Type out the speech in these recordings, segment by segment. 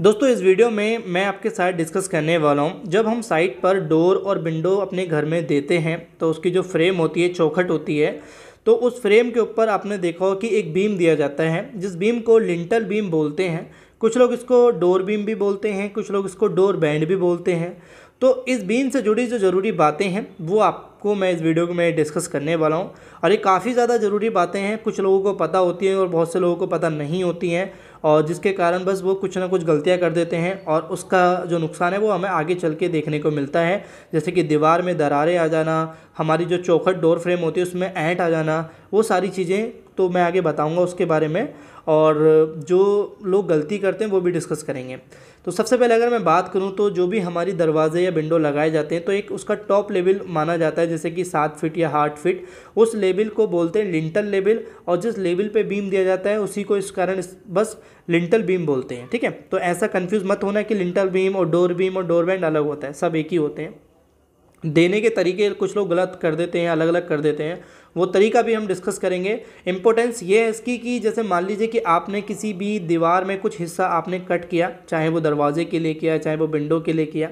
दोस्तों इस वीडियो में मैं आपके साथ डिस्कस करने वाला हूं जब हम साइट पर डोर और विंडो अपने घर में देते हैं तो उसकी जो फ्रेम होती है चौखट होती है तो उस फ्रेम के ऊपर आपने देखा हो कि एक बीम दिया जाता है जिस बीम को लिंटल बीम बोलते हैं कुछ लोग इसको डोर बीम भी बोलते हैं कुछ लोग इसको डोर बैंड भी बोलते हैं तो इस बीम से जुड़ी जो ज़रूरी बातें हैं वो आपको मैं इस वीडियो में डिस्कस करने वाला हूँ और ये काफ़ी ज़्यादा ज़रूरी बातें हैं कुछ लोगों को पता होती हैं और बहुत से लोगों को पता नहीं होती हैं और जिसके कारण बस वो कुछ ना कुछ गलतियाँ कर देते हैं और उसका जो नुकसान है वो हमें आगे चल के देखने को मिलता है जैसे कि दीवार में दरारें आ जाना हमारी जो चौखट डोर फ्रेम होती है उसमें ऐंट आ जाना वो सारी चीज़ें तो मैं आगे बताऊँगा उसके बारे में और जो लोग गलती करते हैं वो भी डिस्कस करेंगे तो सबसे पहले अगर मैं बात करूँ तो जो भी हमारी दरवाजे या विंडो लगाए जाते हैं तो एक उसका टॉप लेवल माना जाता है जैसे कि सात फिट या आठ फिट उस लेवल को बोलते हैं लिंटल लेवल और जिस लेवल पे बीम दिया जाता है उसी को इस कारण बस लिंटल बीम बोलते हैं ठीक है तो ऐसा कन्फ्यूज़ मत होना कि लिंटल बीम और डोर बीम और डोर बैंड अलग होता है सब एक ही होते हैं देने के तरीके कुछ लोग गलत कर देते हैं अलग अलग कर देते हैं वो तरीका भी हम डिस्कस करेंगे इम्पोर्टेंस ये है इसकी कि जैसे मान लीजिए कि आपने किसी भी दीवार में कुछ हिस्सा आपने कट किया चाहे वो दरवाजे के लिए किया चाहे वो विंडो के लिए किया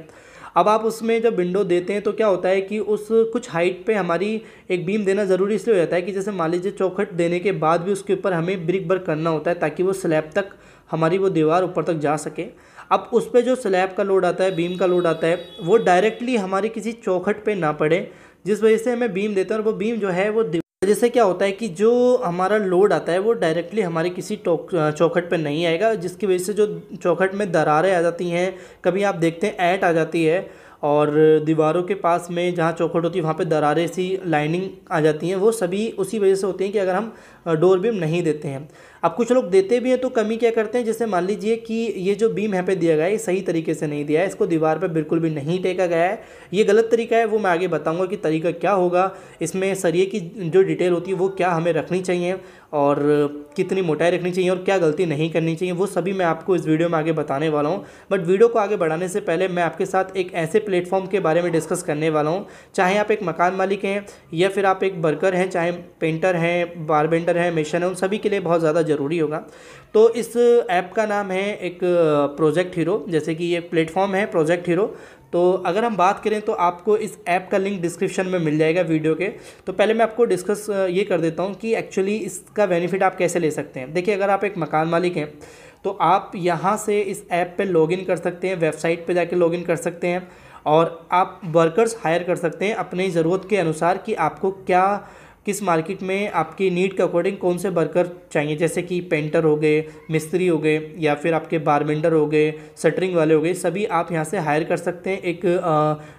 अब आप उसमें जब विंडो देते हैं तो क्या होता है कि उस कुछ हाइट पे हमारी एक बीम देना ज़रूरी इसलिए हो जाता है कि जैसे मान लीजिए चौखट देने के बाद भी उसके ऊपर हमें ब्रिक बर्क करना होता है ताकि वो स्लैब तक हमारी वो दीवार ऊपर तक जा सके अब उस पर जो स्लैब का लोड आता है बीम का लोड आता है वो डायरेक्टली हमारी किसी चौखट पर ना पड़े जिस वजह से हमें बीम देते हैं और वो बीम जो है वो वजह से क्या होता है कि जो हमारा लोड आता है वो डायरेक्टली हमारे किसी चौखट पर नहीं आएगा जिसकी वजह से जो चौखट में दरारें आ जाती हैं कभी आप देखते हैं ऐट आ जाती है और दीवारों के पास में जहाँ चौखट होती है वहाँ पे दरारें सी लाइनिंग आ जाती हैं वो सभी उसी वजह से होती हैं कि अगर हम डोर बीम नहीं देते हैं अब कुछ लोग देते भी हैं तो कमी क्या करते हैं जैसे मान लीजिए कि ये जो बीम यहाँ पे दिया गया है ये सही तरीके से नहीं दिया है इसको दीवार पर बिल्कुल भी नहीं टेका गया है ये गलत तरीका है वो मैं आगे बताऊँगा कि तरीका क्या होगा इसमें सरिये की जो डिटेल होती है वो क्या हमें रखनी चाहिए और कितनी मोटाई रखनी चाहिए और क्या गलती नहीं करनी चाहिए वो सभी मैं आपको इस वीडियो में आगे बताने वाला हूँ बट वीडियो को आगे बढ़ाने से पहले मैं आपके साथ एक ऐसे प्लेटफॉर्म के बारे में डिस्कस करने वाला हूँ चाहे आप एक मकान मालिक हैं या फिर आप एक वर्कर हैं चाहे पेंटर हैं बारबेंटर हैं मिशन हैं उन सभी के लिए बहुत ज़्यादा ज़रूरी होगा तो इस ऐप का नाम है एक प्रोजेक्ट हीरो जैसे कि ये प्लेटफॉर्म है प्रोजेक्ट हीरो तो अगर हम बात करें तो आपको इस ऐप का लिंक डिस्क्रिप्शन में मिल जाएगा वीडियो के तो पहले मैं आपको डिस्कस ये कर देता हूँ कि एक्चुअली इसका बेनिफिट आप कैसे ले सकते हैं देखिए अगर आप एक मकान मालिक हैं तो आप यहाँ से इस ऐप पे लॉगिन कर सकते हैं वेबसाइट पे जाके लॉगिन कर सकते हैं और आप वर्कर्स हायर कर सकते हैं अपनी ज़रूरत के अनुसार कि आपको क्या किस मार्केट में आपकी नीड के अकॉर्डिंग कौन से वर्कर चाहिए जैसे कि पेंटर हो गए मिस्त्री हो गए या फिर आपके बारबेंडर हो गए सटरिंग वाले हो गए सभी आप यहाँ से हायर कर सकते हैं एक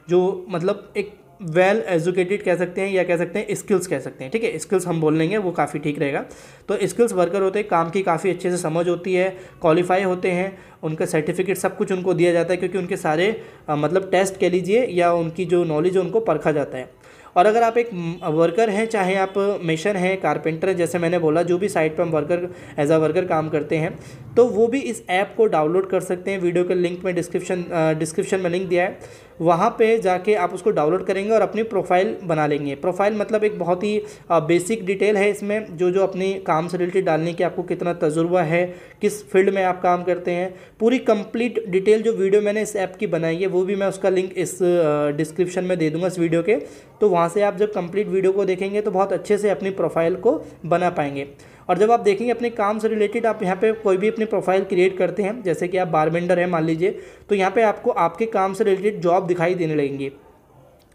जो मतलब एक वेल एजुकेटेड कह सकते हैं या कह सकते हैं स्किल्स कह सकते हैं ठीक है स्किल्स हम बोल लेंगे वो काफ़ी ठीक रहेगा तो स्किल्स वर्कर होते हैं काम की काफ़ी अच्छे से समझ होती है क्वालिफाई होते हैं उनका सर्टिफिकेट सब कुछ उनको दिया जाता है क्योंकि उनके सारे आ, मतलब टेस्ट कह लीजिए या उनकी जो नॉलेज है उनको परखा जाता है और अगर आप एक वर्कर हैं चाहे आप मिशन हैं कारपेंटर हैं जैसे मैंने बोला जो भी साइट पर हम वर्कर एज अ वर्कर काम करते हैं तो वो भी इस ऐप को डाउनलोड कर सकते हैं वीडियो के लिंक में डिस्क्रिप्शन डिस्क्रिप्शन में लिंक दिया है वहाँ पे जाके आप उसको डाउनलोड करेंगे और अपनी प्रोफाइल बना लेंगे प्रोफाइल मतलब एक बहुत ही बेसिक डिटेल है इसमें जो जो अपने काम से रिलेटेड डालने की आपको कितना तजुर्बा है किस फील्ड में आप काम करते हैं पूरी कंप्लीट डिटेल जो वीडियो मैंने इस ऐप की बनाई है वो भी मैं उसका लिंक इस डिस्क्रिप्शन में दे दूँगा इस वीडियो के तो वहाँ वहाँ से आप जब कंप्लीट वीडियो को देखेंगे तो बहुत अच्छे से अपनी प्रोफाइल को बना पाएंगे और जब आप देखेंगे अपने काम से रिलेटेड आप यहाँ पे कोई भी अपनी प्रोफाइल क्रिएट करते हैं जैसे कि आप बारबेंडर हैं मान लीजिए तो यहाँ पर आपको आपके काम से रिलेटेड जॉब दिखाई देने लगेंगी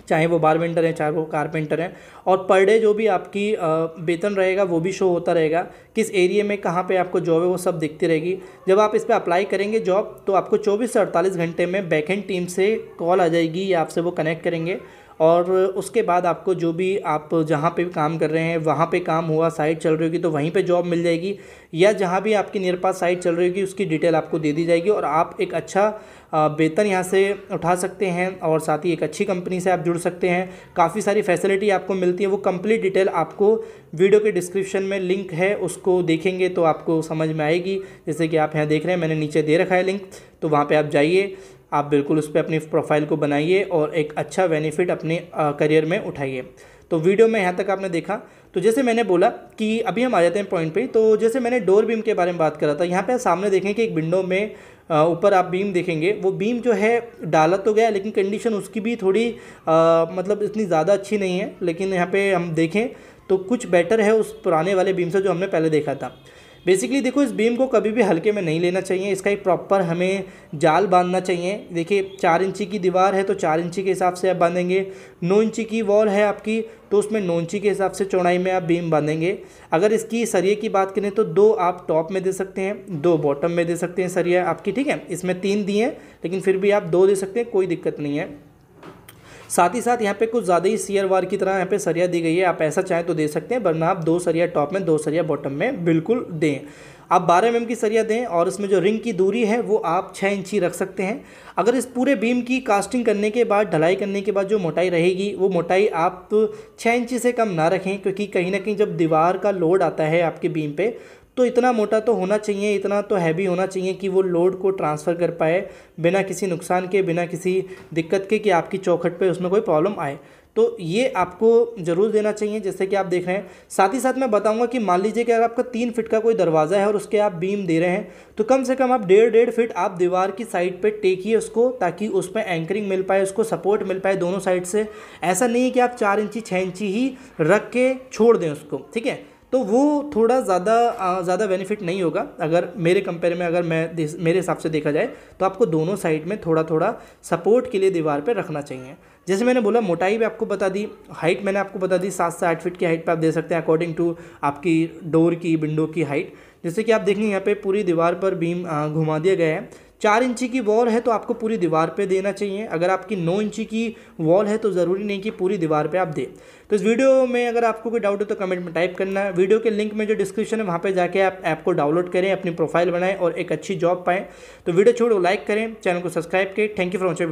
चाहे वो बारबेंडर हैं चाहे वो कारपेंटर हैं और पर डे जो भी आपकी वेतन रहेगा वो भी शो होता रहेगा किस एरिए में कहाँ पे आपको जॉब है वो सब दिखती रहेगी जब आप इस पर अप्लाई करेंगे जॉब तो आपको चौबीस से अड़तालीस घंटे में बैकहेंड टीम से कॉल आ जाएगी या आपसे वो कनेक्ट करेंगे और उसके बाद आपको जो भी आप जहाँ पे काम कर रहे हैं वहाँ पे काम हुआ साइट चल रही होगी तो वहीं पे जॉब मिल जाएगी या जहाँ भी आपकी नियर पास साइट चल रही होगी उसकी डिटेल आपको दे दी जाएगी और आप एक अच्छा वेतन यहाँ से उठा सकते हैं और साथ ही एक अच्छी कंपनी से आप जुड़ सकते हैं काफ़ी सारी फैसिलिटी आपको मिलती है वो कंप्लीट डिटेल आपको वीडियो के डिस्क्रिप्शन में लिंक है उसको देखेंगे तो आपको समझ में आएगी जैसे कि आप यहाँ देख रहे हैं मैंने नीचे दे रखा है लिंक तो वहाँ पर आप जाइए आप बिल्कुल उस पर अपनी प्रोफाइल को बनाइए और एक अच्छा बेनिफिट अपने करियर में उठाइए तो वीडियो में यहाँ तक आपने देखा तो जैसे मैंने बोला कि अभी हम आ जाते हैं पॉइंट पे तो जैसे मैंने डोर बीम के बारे में बात करा था यहाँ पे सामने देखें कि एक विंडो में ऊपर आप बीम देखेंगे वो बीम जो है डाला तो गया लेकिन कंडीशन उसकी भी थोड़ी आ, मतलब इतनी ज़्यादा अच्छी नहीं है लेकिन यहाँ पर हम देखें तो कुछ बेटर है उस पुराने वाले बीम से जो हमने पहले देखा था बेसिकली देखो इस बीम को कभी भी हल्के में नहीं लेना चाहिए इसका एक प्रॉपर हमें जाल बांधना चाहिए देखिए चार इंची की दीवार है तो चार इंची के हिसाब से आप बांधेंगे नौ इंची की वॉल है आपकी तो उसमें नौ इंची के हिसाब से चौड़ाई में आप बीम बांधेंगे अगर इसकी सरिये की बात करें तो दो आप टॉप में दे सकते हैं दो बॉटम में दे सकते हैं सरिया आपकी ठीक है इसमें तीन दिए लेकिन फिर भी आप दो दे सकते हैं कोई दिक्कत नहीं है साथ ही साथ यहाँ पे कुछ ज़्यादा ही सीयर वार की तरह यहाँ पे सरिया दी गई है आप ऐसा चाहें तो दे सकते हैं वरना आप दो सरिया टॉप में दो सरिया बॉटम में बिल्कुल दें आप 12 एम mm की सरिया दें और इसमें जो रिंग की दूरी है वो आप 6 इंची रख सकते हैं अगर इस पूरे बीम की कास्टिंग करने के बाद ढलाई करने के बाद जो मोटाई रहेगी वो मोटाई आप तो 6 इंची से कम ना रखें क्योंकि कहीं ना कहीं जब दीवार का लोड आता है आपके बीम पे तो इतना मोटा तो होना चाहिए इतना तो हैवी होना चाहिए कि वो लोड को ट्रांसफ़र कर पाए बिना किसी नुकसान के बिना किसी दिक्कत के कि आपकी चौखट पे उसमें कोई प्रॉब्लम आए तो ये आपको ज़रूर देना चाहिए जैसे कि आप देख रहे हैं साथ ही साथ मैं बताऊंगा कि मान लीजिए कि अगर आपका तीन फिट का कोई दरवाज़ा है और उसके आप बीम दे रहे हैं तो कम से कम आप डेढ़ डेढ़ फिट आप दीवार की साइड पर टेकिए उसको ताकि उस पर एंकरिंग मिल पाए उसको सपोर्ट मिल पाए दोनों साइड से ऐसा नहीं है कि आप चार इंची छः इंची ही रख के छोड़ दें उसको ठीक है तो वो थोड़ा ज़्यादा ज़्यादा बेनिफिट नहीं होगा अगर मेरे कंपेयर में अगर मैं मेरे हिसाब से देखा जाए तो आपको दोनों साइड में थोड़ा थोड़ा सपोर्ट के लिए दीवार पर रखना चाहिए जैसे मैंने बोला मोटाई भी आपको बता दी हाइट मैंने आपको बता दी सात से आठ फीट की हाइट पर आप दे सकते हैं अकॉर्डिंग टू आपकी डोर की विंडो की हाइट जैसे कि आप देखेंगे यहाँ पे पूरी दीवार पर बीम घुमा दिया गया है चार इंची की वॉल है तो आपको पूरी दीवार पे देना चाहिए अगर आपकी नौ इंची की वॉल है तो ज़रूरी नहीं कि पूरी दीवार पे आप दें तो इस वीडियो में अगर आपको कोई डाउट हो तो कमेंट में टाइप करना वीडियो के लिंक में जो डिस्क्रिप्शन है वहाँ पे जाके आप ऐप को डाउनलोड करें अपनी प्रोफाइल बनाएं और एक अच्छी जॉब पाएँ तो वीडियो छोड़ो लाइक करें चैनल को सब्सक्राइब करें थैंक यू फॉर वॉचिंग